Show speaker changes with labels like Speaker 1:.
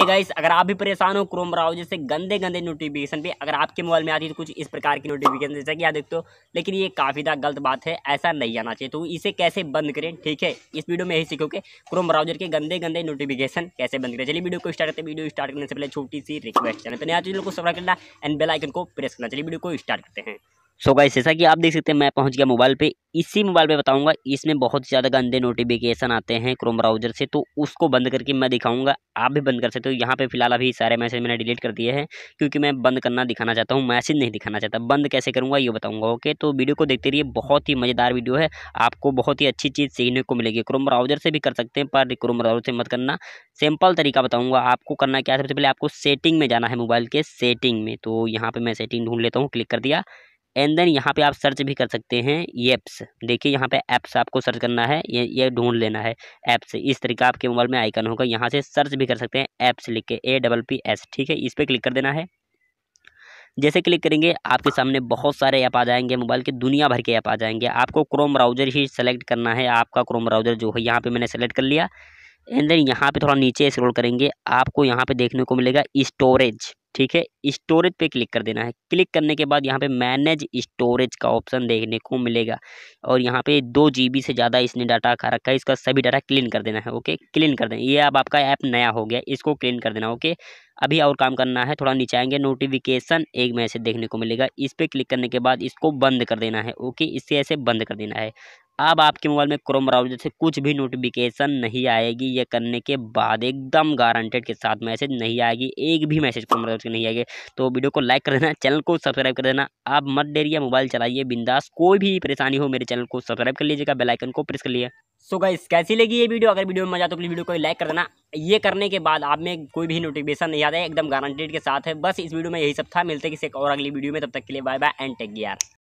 Speaker 1: ए guys अगर आप भी परेशान हो क्रोम ब्राउजर से गंदे गंदे नोटिफिकेशन पे अगर आपके मोबाइल में आती है तो कुछ इस प्रकार की नोटिफिकेशन जैसा कि आप देखते हो लेकिन ये काफ़ी ज़्यादा गलत बात है ऐसा नहीं आना चाहिए तो इसे कैसे बंद करें ठीक है इस वीडियो में यही सीखोगे क्रोम ब्राउजर के गंदे गंदे नोटिफिकेशन कैसे बंद करें चलिए वीडियो को स्टार्ट करते वीडियो स्टार्ट करने से पहले छोटी सी रिक्वेस्ट चैनल तो नया चीज़ को सब्सक्राइब करना एंड बेलाइकन को प्रेस करना चलिए वीडियो को स्टार्ट करते हैं सो गाइस जैसा कि आप देख सकते हैं मैं पहुंच गया मोबाइल पे इसी मोबाइल पे बताऊंगा इसमें बहुत ज़्यादा गंदे नोटिफिकेशन आते हैं क्रोम ब्राउजर से तो उसको बंद करके मैं दिखाऊंगा आप भी बंद कर सकते हो यहाँ पे फिलहाल अभी सारे मैसेज मैंने डिलीट कर दिए हैं क्योंकि मैं बंद करना दिखाना चाहता हूँ मैसेज नहीं दिखाना चाहता बंद कैसे करूँगा ये बताऊँगा ओके तो वीडियो को देखते रहिए बहुत ही मज़ेदार वीडियो है आपको बहुत ही अच्छी चीज़ सीखने को मिलेगी क्रोम ब्राउजर से भी कर सकते हैं पर क्रोम ब्राउजर से मत करना सिंपल तरीका बताऊँगा आपको करना क्या सबसे पहले आपको सेटिंग में जाना है मोबाइल के सेटिंग में तो यहाँ पर मैं सेटिंग ढूंढ लेता हूँ क्लिक कर दिया एंड देन यहाँ पे आप सर्च भी कर सकते हैं एप्स देखिए यहाँ पे ऐप्स आपको सर्च करना है ये ये ढूंढ लेना है ऐप्स इस तरीके आपके मोबाइल में आइकन होगा यहाँ से सर्च भी कर सकते हैं ऐप्स लिख के ए डबल पी एस ठीक है इस पर क्लिक कर देना है जैसे क्लिक करेंगे आपके सामने बहुत सारे ऐप आ जाएंगे मोबाइल के दुनिया भर के ऐप आ जाएंगे आपको क्रोम ब्राउज़र ही सेलेक्ट करना है आपका क्रोम ब्राउज़र जो है यहाँ पर मैंने सेलेक्ट कर लिया एंड देन यहाँ पे थोड़ा नीचे स्क्रॉल करेंगे आपको यहाँ पे देखने को मिलेगा स्टोरेज ठीक है स्टोरेज पे क्लिक कर देना है क्लिक करने के बाद यहाँ पे मैनेज स्टोरेज का ऑप्शन देखने को मिलेगा और यहाँ पे दो जी से ज़्यादा इसने डाटा खा रखा है इसका सभी डाटा क्लीन कर देना है ओके क्लीन कर देना ये अब आपका ऐप नया हो गया इसको क्लीन कर देना ओके अभी और काम करना है थोड़ा नीचे आएंगे नोटिफिकेशन एक मैसेज देखने को मिलेगा इस पर क्लिक करने के बाद इसको बंद कर देना है ओके इससे ऐसे बंद कर देना है अब आपके मोबाइल में क्रोम ब्राउजर से कुछ भी नोटिफिकेशन नहीं आएगी ये करने के बाद एकदम गारंटेड के साथ मैसेज नहीं आएगी एक भी मैसेज क्रोम ब्राउजर से नहीं आएगी तो वीडियो को लाइक कर देना चैनल को सब्सक्राइब कर देना आप मत डेरिया मोबाइल चलाइए बिंदास कोई भी परेशानी हो मेरे चैनल को सब्सक्राइब कर लीजिएगा बेलाइकन को प्रेस कर लिए सो so गाइस कैसी लगी ये वीडियो अगर वीडियो में मजा तो प्लीज़ वीडियो को लाइक कर देना ये करने के बाद आप में कोई भी नोटिफिकेशन नहीं आता है एकदम गारंटेड के साथ है बस इस वीडियो में यही सब था मिलते किसी और अगली वीडियो में तब तक के लिए bye bye and take care